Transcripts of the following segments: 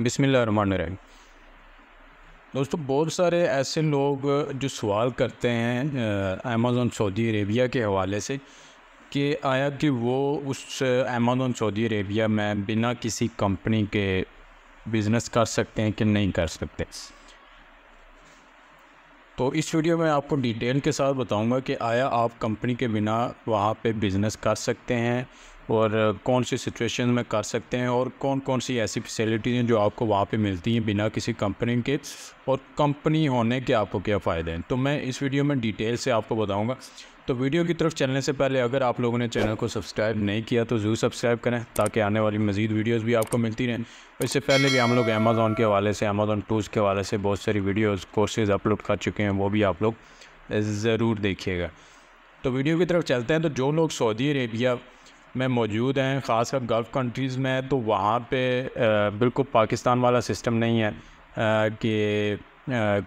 बिसमीम दोस्तों बहुत सारे ऐसे लोग जो सवाल करते हैं अमेज़ोन सऊदी अरेबिया के हवाले से कि आया कि वो उस अमेज़ोन सऊदी अरेबिया में बिना किसी कंपनी के बिज़नेस कर सकते हैं कि नहीं कर सकते तो इस वीडियो में आपको डिटेल के साथ बताऊंगा कि आया आप कंपनी के बिना वहाँ पे बिज़नेस कर सकते हैं और कौन सी सिचुएशन में कर सकते हैं और कौन कौन सी ऐसी फैसिलिटीज़ हैं जो आपको वहाँ पे मिलती हैं बिना किसी कंपनी के और कंपनी होने के आपको क्या फ़ायदे हैं तो मैं इस वीडियो में डिटेल से आपको बताऊँगा तो वीडियो की तरफ चलने से पहले अगर आप लोगों ने चैनल को सब्सक्राइब नहीं किया तो ज़रूर सब्सक्राइब करें ताकि आने वाली मजीद वीडियोज़ भी आपको मिलती रहें इससे पहले भी हम लोग अमेज़ोन के हवाले से अमेज़ोन टूज़ के हवाले से बहुत सारी वीडियोज़ कोर्सेज़ अपलोड कर चुके हैं वो भी आप लोग ज़रूर देखिएगा तो वीडियो की तरफ चलते हैं तो जो लोग सऊदी अरेबिया में मौजूद हैं ख़ासकर गल्फ़ कंट्रीज़ में तो वहाँ पे बिल्कुल पाकिस्तान वाला सिस्टम नहीं है कि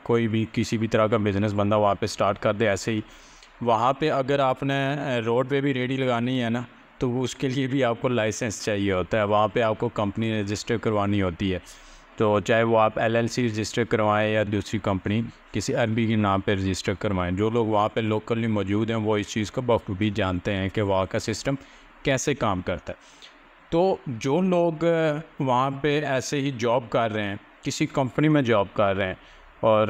कोई भी किसी भी तरह का बिज़नेस बंदा वहाँ पे स्टार्ट कर दे ऐसे ही वहाँ पे अगर आपने रोड पे भी रेडी लगानी है ना तो उसके लिए भी आपको लाइसेंस चाहिए होता है वहाँ पे आपको कंपनी रजिस्टर करवानी होती है तो चाहे वो आप एलएलसी रजिस्टर करवाएं या दूसरी कंपनी किसी अरबी के नाम पे रजिस्टर करवाएं जो लोग वहाँ पे लोकली मौजूद हैं वो इस चीज़ को बखूबी जानते हैं कि वहाँ का सिस्टम कैसे काम करता है तो जो लोग वहाँ पे ऐसे ही जॉब कर रहे हैं किसी कंपनी में जॉब कर रहे हैं और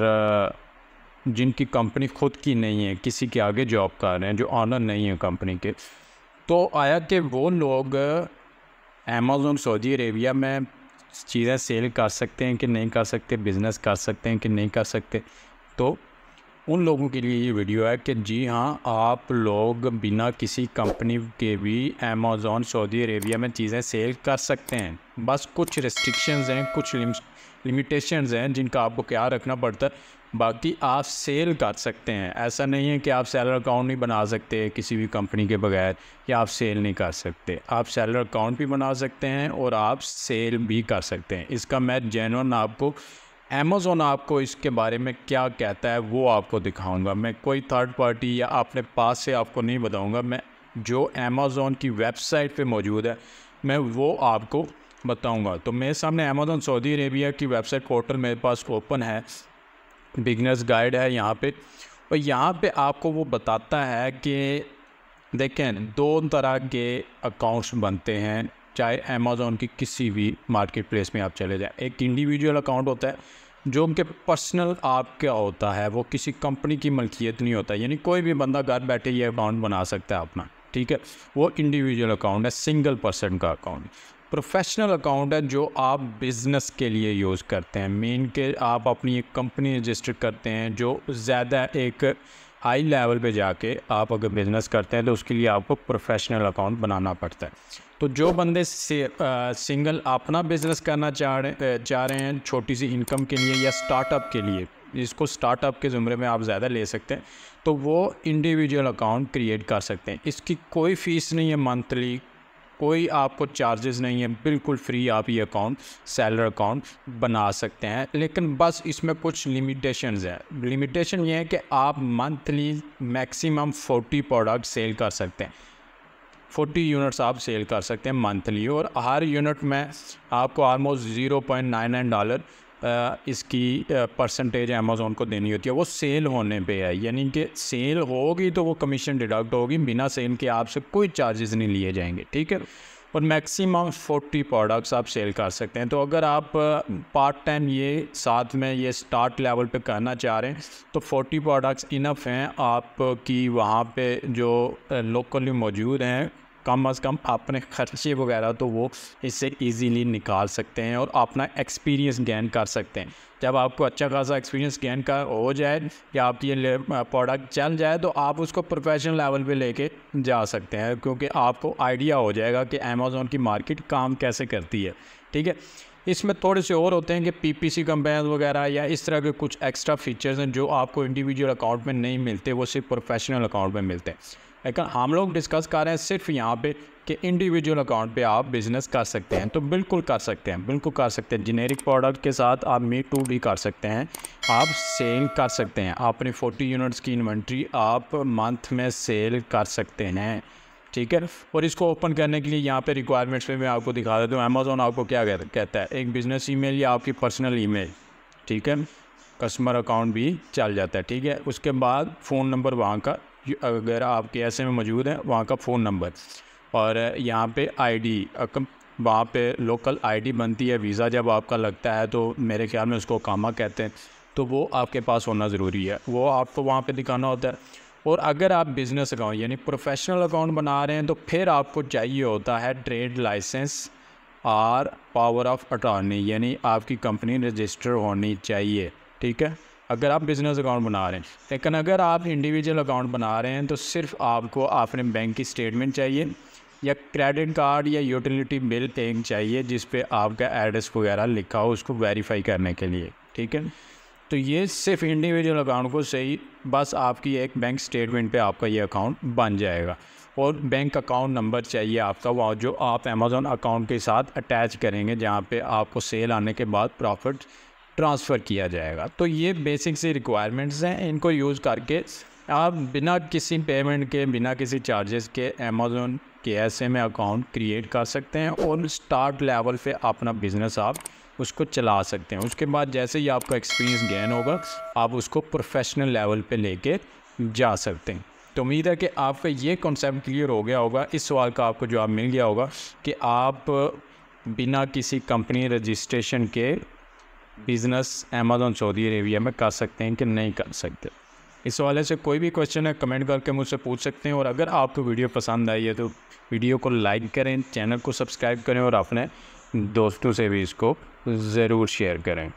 जिनकी कंपनी खुद की नहीं है किसी के आगे जॉब कर रहे हैं जो ऑनर नहीं है कंपनी के तो आया कि वो लोग अमेज़ोन सऊदी अरेबिया में चीज़ें सेल कर सकते हैं कि नहीं कर सकते बिज़नेस कर सकते हैं कि नहीं कर सकते तो उन लोगों के लिए ये वीडियो है कि जी हाँ आप लोग बिना किसी कंपनी के भी अमेज़ोन सऊदी अरेबिया में चीज़ें सेल कर सकते हैं बस कुछ रेस्ट्रिक्शंस हैं कुछ लिमिटेशंस हैं जिनका आपको क्या रखना पड़ता है बाकी आप सेल कर सकते हैं ऐसा नहीं है कि आप सैलर अकाउंट नहीं बना सकते किसी भी कंपनी के बगैर या आप सेल नहीं कर सकते आप सैलर अकाउंट भी बना सकते हैं और आप सेल भी कर सकते हैं इसका मैं जैन आपको अमेज़ोन आपको इसके बारे में क्या कहता है वो आपको दिखाऊंगा मैं कोई थर्ड पार्टी या अपने पास से आपको नहीं बताऊंगा मैं जो अमेज़ोन की वेबसाइट पे मौजूद है मैं वो आपको बताऊंगा तो मेरे सामने अमेज़ोन सऊदी अरेबिया की वेबसाइट पोर्टल मेरे पास ओपन है बिगनर्स गाइड है यहाँ पर और यहाँ पर आपको वो बताता है कि देखें दो तरह के अकाउंट्स बनते हैं चाहे अमेज़ोन की किसी भी मार्केट प्लेस में आप चले जाएं एक इंडिविजुअल अकाउंट होता है जो उनके पर्सनल आपका होता है वो किसी कंपनी की मलकियत नहीं होता यानी कोई भी बंदा घर बैठे ये अकाउंट बना सकता है अपना ठीक है वो इंडिविजुअल अकाउंट है सिंगल पर्सन का अकाउंट प्रोफेशनल अकाउंट है जो आप बिज़नेस के लिए यूज़ करते हैं मेन के आप अपनी एक कंपनी रजिस्टर करते हैं जो ज़्यादा एक हाई लेवल पे जाके आप अगर बिज़नेस करते हैं तो उसके लिए आपको प्रोफेशनल अकाउंट बनाना पड़ता है तो जो बंदे से, आ, सिंगल अपना बिज़नेस करना चाह रहे चाह रहे हैं छोटी सी इनकम के लिए या स्टार्टअप के लिए जिसको स्टार्टअप के ज़ुमरे में आप ज़्यादा ले सकते हैं तो वो इंडिविजुअल अकाउंट क्रिएट कर सकते हैं इसकी कोई फ़ीस नहीं है मंथली कोई आपको चार्जेस नहीं है बिल्कुल फ्री आप ये अकाउंट सैलर अकाउंट बना सकते हैं लेकिन बस इसमें कुछ लिमिटेशंस है लिमिटेशन ये है कि आप मंथली मैक्सिमम 40 प्रोडक्ट सेल कर सकते हैं 40 यूनिट्स आप सेल कर सकते हैं मंथली और हर यूनिट में आपको almost zero point nine nine dollar इसकी परसेंटेज अमेज़ोन को देनी होती है वो सेल होने पे है यानी कि सेल होगी तो वो कमीशन डिडक्ट होगी बिना सेल के आपसे कोई चार्जेस नहीं लिए जाएंगे ठीक है और मैक्सिमम 40 प्रोडक्ट्स आप सेल कर सकते हैं तो अगर आप पार्ट टाइम ये साथ में ये स्टार्ट लेवल पे करना चाह रहे हैं तो 40 प्रोडक्ट्स इनफ हैं आपकी वहाँ पे जो लोकली मौजूद हैं कम अज़ कम अपने खर्चे वगैरह तो वो इससे ईजीली निकाल सकते हैं और अपना एक्सपीरियंस गेन कर सकते हैं जब आपको अच्छा खासा एक्सपीरियंस गेन कर हो जाए या आपकी प्रोडक्ट चल जाए तो आप उसको प्रोफेशनल लेवल पे लेके जा सकते हैं क्योंकि आपको आइडिया हो जाएगा कि अमेज़ोन की मार्केट काम कैसे करती है ठीक है इसमें थोड़े से और होते हैं कि पीपीसी पी वगैरह या इस तरह के कुछ एक्स्ट्रा फीचर्स हैं जो आपको इंडिविजुअल अकाउंट में नहीं मिलते वो सिर्फ प्रोफेशनल अकाउंट में मिलते हैं हम लोग डिस्कस कर रहे हैं सिर्फ यहाँ पे कि इंडिविजुअल अकाउंट पे आप बिज़नेस कर सकते हैं तो बिल्कुल कर सकते हैं बिल्कुल कर सकते हैं जेनेरिक प्रोडक्ट के साथ आप मी टू भी कर सकते हैं आप सेल कर सकते हैं अपनी 40 यूनिट्स की इन्वेंट्री आप मंथ में सेल कर सकते हैं ठीक है और इसको ओपन करने के लिए यहाँ पे रिक्वायरमेंट्स में मैं आपको दिखा देता हूँ अमेज़ोन आपको क्या कहता है एक बिज़नेस ईमेल या आपकी पर्सनल ईमेल ठीक है कस्टमर अकाउंट भी चल जाता है ठीक है उसके बाद फ़ोन नंबर वहाँ का अगर आपके ऐसे में मौजूद है वहाँ का फ़ोन नंबर और यहाँ पे आईडी वहाँ पर लोकल आईडी बनती है वीज़ा जब आपका लगता है तो मेरे ख्याल में उसको कामा कहते हैं तो वो आपके पास होना ज़रूरी है वो आपको वहाँ पर दिखाना होता है और अगर आप बिज़नेस अकाउंट यानी प्रोफेशनल अकाउंट बना रहे हैं तो फिर आपको चाहिए होता है trade licence or power of attorney यानी आपकी कंपनी रजिस्टर होनी चाहिए ठीक है अगर आप बिज़नेस अकाउंट बना रहे हैं लेकिन अगर आप इंडिविजुअल अकाउंट बना रहे हैं तो सिर्फ आपको अपने बैंक की स्टेटमेंट चाहिए या क्रेडिट कार्ड या यूटिलिटी बिल पेंग चाहिए जिस पे आपका एड्रेस वगैरह लिखा हो उसको वेरीफाई करने के लिए ठीक है तो ये सिर्फ इंडिविजुअल अकाउंट को सही बस आपकी एक बैंक स्टेटमेंट पे आपका ये अकाउंट बन जाएगा और बैंक अकाउंट नंबर चाहिए आपका वह जो आप अमेज़ोन अकाउंट के साथ अटैच करेंगे जहाँ पे आपको सेल आने के बाद प्रॉफिट ट्रांसफ़र किया जाएगा तो ये बेसिक सी रिक्वायरमेंट्स हैं इनको यूज़ करके आप बिना किसी पेमेंट के बिना किसी चार्जेस के अमेज़ोन के ऐसे में अकाउंट क्रिएट कर सकते हैं और स्टार्ट लेवल पे अपना बिज़नेस आप उसको चला सकते हैं उसके बाद जैसे ही आपका एक्सपीरियंस गेन होगा आप उसको प्रोफेशनल लेवल पे लेके जा सकते हैं तो उम्मीद है कि आपका ये कॉन्सेप्ट क्लियर हो गया होगा इस सवाल का आपको जवाब मिल गया होगा कि आप बिना किसी कंपनी रजिस्ट्रेशन के बिज़नेस अमेजोन सऊदी अरेबिया में कर सकते हैं कि नहीं कर सकते इस हवाले से कोई भी क्वेश्चन है कमेंट करके मुझसे पूछ सकते हैं और अगर आपको वीडियो पसंद आई है तो वीडियो को लाइक करें चैनल को सब्सक्राइब करें और अपने दोस्तों से भी इसको ज़रूर शेयर करें